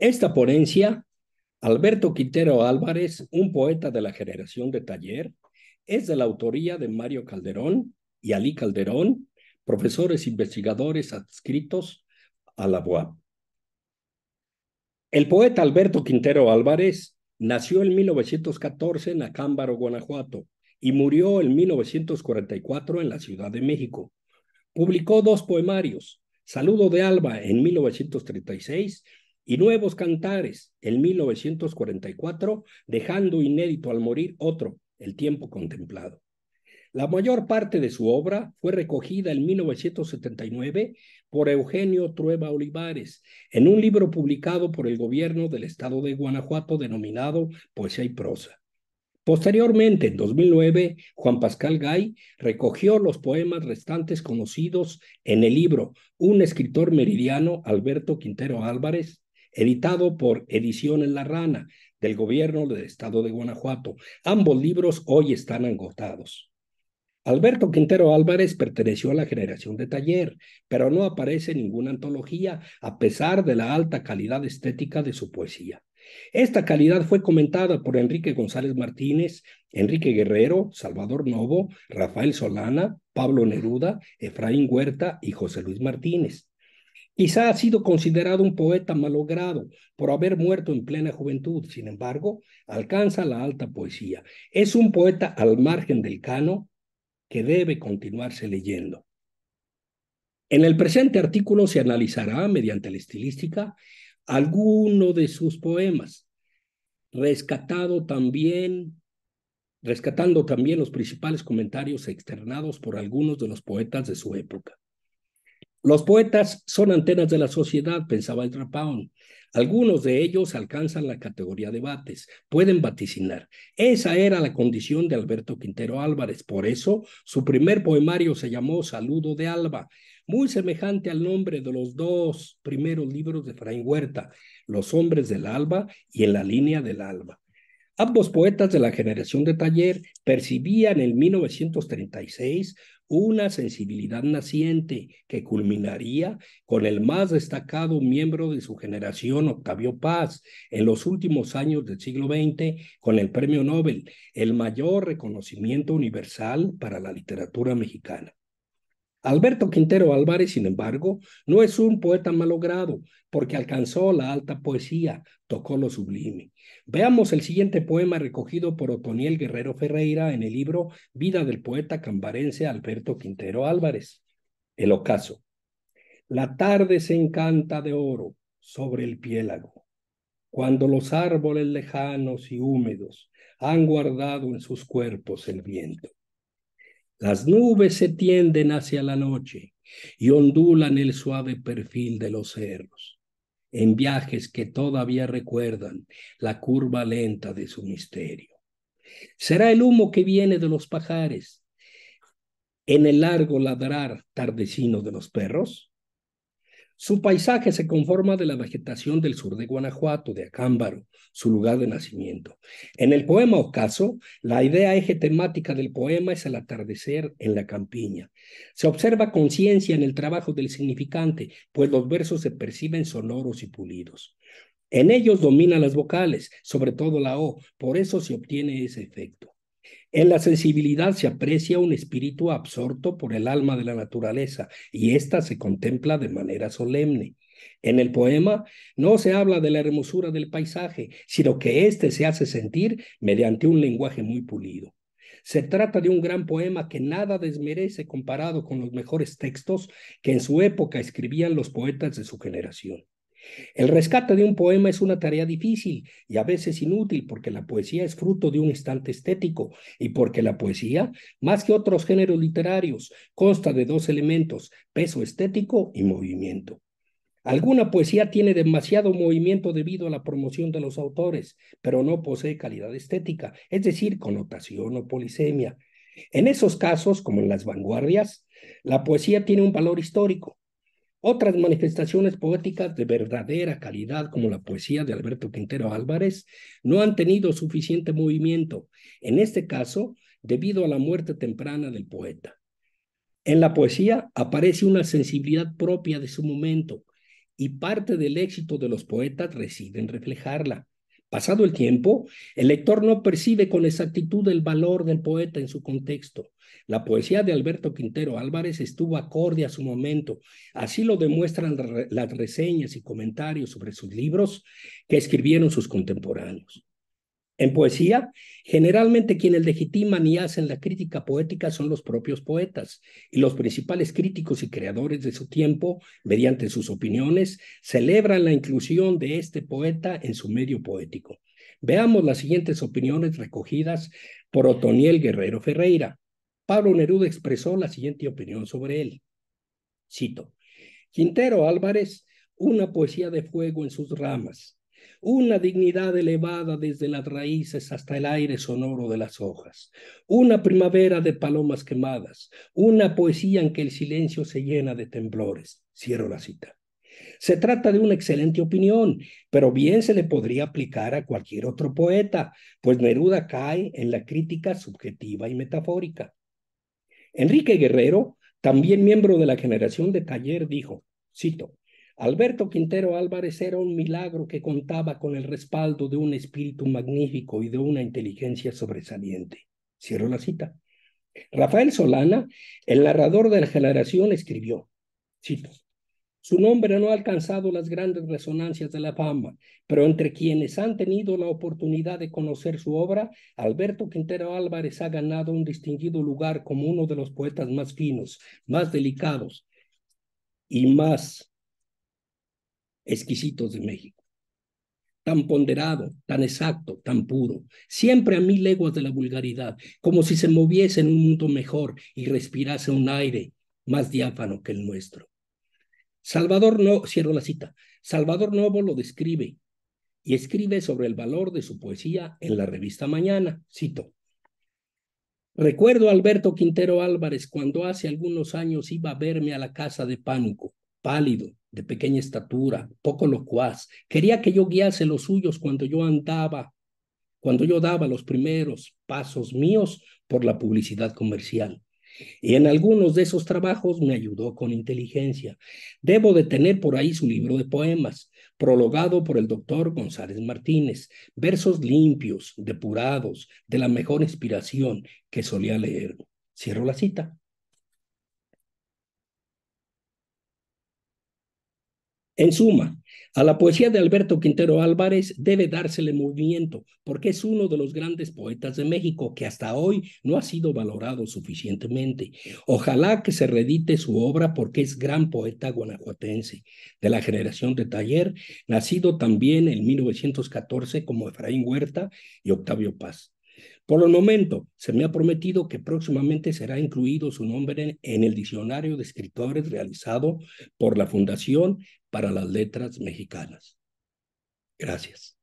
Esta ponencia, Alberto Quintero Álvarez, un poeta de la generación de taller, es de la autoría de Mario Calderón y Ali Calderón, profesores investigadores adscritos a la BOA. El poeta Alberto Quintero Álvarez nació en 1914 en Acámbaro, Guanajuato, y murió en 1944 en la Ciudad de México. Publicó dos poemarios, Saludo de Alba en 1936 y nuevos cantares en 1944, dejando inédito al morir otro, El tiempo contemplado. La mayor parte de su obra fue recogida en 1979 por Eugenio Trueba Olivares en un libro publicado por el gobierno del estado de Guanajuato denominado Poesía y Prosa. Posteriormente, en 2009, Juan Pascal Gay recogió los poemas restantes conocidos en el libro Un escritor meridiano, Alberto Quintero Álvarez, editado por Ediciones La Rana del gobierno del estado de Guanajuato. Ambos libros hoy están agotados. Alberto Quintero Álvarez perteneció a la generación de taller, pero no aparece en ninguna antología a pesar de la alta calidad estética de su poesía. Esta calidad fue comentada por Enrique González Martínez, Enrique Guerrero, Salvador Novo, Rafael Solana, Pablo Neruda, Efraín Huerta y José Luis Martínez. Quizá ha sido considerado un poeta malogrado por haber muerto en plena juventud, sin embargo, alcanza la alta poesía. Es un poeta al margen del cano que debe continuarse leyendo. En el presente artículo se analizará, mediante la estilística, alguno de sus poemas, rescatado rescatando también los principales comentarios externados por algunos de los poetas de su época. Los poetas son antenas de la sociedad, pensaba El Trapaón. Algunos de ellos alcanzan la categoría de bates, pueden vaticinar. Esa era la condición de Alberto Quintero Álvarez. Por eso, su primer poemario se llamó Saludo de Alba, muy semejante al nombre de los dos primeros libros de Fraín Huerta, Los hombres del alba y En la línea del alba. Ambos poetas de la generación de Taller percibían en 1936 una sensibilidad naciente que culminaría con el más destacado miembro de su generación, Octavio Paz, en los últimos años del siglo XX con el Premio Nobel, el mayor reconocimiento universal para la literatura mexicana. Alberto Quintero Álvarez, sin embargo, no es un poeta malogrado, porque alcanzó la alta poesía, tocó lo sublime. Veamos el siguiente poema recogido por Otoniel Guerrero Ferreira en el libro Vida del poeta cambarense Alberto Quintero Álvarez. El ocaso. La tarde se encanta de oro sobre el piélago, cuando los árboles lejanos y húmedos han guardado en sus cuerpos el viento. Las nubes se tienden hacia la noche y ondulan el suave perfil de los cerros, en viajes que todavía recuerdan la curva lenta de su misterio. Será el humo que viene de los pajares, en el largo ladrar tardecino de los perros, su paisaje se conforma de la vegetación del sur de Guanajuato, de Acámbaro, su lugar de nacimiento. En el poema Ocaso, la idea eje temática del poema es el atardecer en la campiña. Se observa conciencia en el trabajo del significante, pues los versos se perciben sonoros y pulidos. En ellos dominan las vocales, sobre todo la O, por eso se obtiene ese efecto. En la sensibilidad se aprecia un espíritu absorto por el alma de la naturaleza y ésta se contempla de manera solemne. En el poema no se habla de la hermosura del paisaje, sino que éste se hace sentir mediante un lenguaje muy pulido. Se trata de un gran poema que nada desmerece comparado con los mejores textos que en su época escribían los poetas de su generación. El rescate de un poema es una tarea difícil y a veces inútil porque la poesía es fruto de un instante estético y porque la poesía, más que otros géneros literarios, consta de dos elementos, peso estético y movimiento. Alguna poesía tiene demasiado movimiento debido a la promoción de los autores, pero no posee calidad estética, es decir, connotación o polisemia. En esos casos, como en las vanguardias, la poesía tiene un valor histórico, otras manifestaciones poéticas de verdadera calidad, como la poesía de Alberto Quintero Álvarez, no han tenido suficiente movimiento, en este caso, debido a la muerte temprana del poeta. En la poesía aparece una sensibilidad propia de su momento, y parte del éxito de los poetas reside en reflejarla. Pasado el tiempo, el lector no percibe con exactitud el valor del poeta en su contexto. La poesía de Alberto Quintero Álvarez estuvo acorde a su momento. Así lo demuestran las reseñas y comentarios sobre sus libros que escribieron sus contemporáneos. En poesía, generalmente quienes legitiman y hacen la crítica poética son los propios poetas y los principales críticos y creadores de su tiempo, mediante sus opiniones, celebran la inclusión de este poeta en su medio poético. Veamos las siguientes opiniones recogidas por Otoniel Guerrero Ferreira. Pablo Neruda expresó la siguiente opinión sobre él. Cito, Quintero Álvarez, una poesía de fuego en sus ramas, una dignidad elevada desde las raíces hasta el aire sonoro de las hojas, una primavera de palomas quemadas, una poesía en que el silencio se llena de temblores. Cierro la cita. Se trata de una excelente opinión, pero bien se le podría aplicar a cualquier otro poeta, pues Neruda cae en la crítica subjetiva y metafórica. Enrique Guerrero, también miembro de la generación de Taller, dijo, cito, Alberto Quintero Álvarez era un milagro que contaba con el respaldo de un espíritu magnífico y de una inteligencia sobresaliente. Cierro la cita. Rafael Solana, el narrador de la generación, escribió, cito, su nombre no ha alcanzado las grandes resonancias de la fama, pero entre quienes han tenido la oportunidad de conocer su obra, Alberto Quintero Álvarez ha ganado un distinguido lugar como uno de los poetas más finos, más delicados y más exquisitos de México. Tan ponderado, tan exacto, tan puro, siempre a mil leguas de la vulgaridad, como si se moviese en un mundo mejor y respirase un aire más diáfano que el nuestro. Salvador No, cierro la cita, Salvador Novo lo describe y escribe sobre el valor de su poesía en la revista Mañana, cito. Recuerdo a Alberto Quintero Álvarez cuando hace algunos años iba a verme a la casa de Pánuco, pálido, de pequeña estatura, poco locuaz. Quería que yo guiase los suyos cuando yo andaba, cuando yo daba los primeros pasos míos por la publicidad comercial. Y en algunos de esos trabajos me ayudó con inteligencia. Debo de tener por ahí su libro de poemas, prologado por el doctor González Martínez, versos limpios, depurados, de la mejor inspiración que solía leer. Cierro la cita. En suma, a la poesía de Alberto Quintero Álvarez debe dársele movimiento, porque es uno de los grandes poetas de México que hasta hoy no ha sido valorado suficientemente. Ojalá que se redite su obra porque es gran poeta guanajuatense, de la generación de Taller, nacido también en 1914 como Efraín Huerta y Octavio Paz. Por el momento, se me ha prometido que próximamente será incluido su nombre en el diccionario de escritores realizado por la Fundación para las Letras Mexicanas. Gracias.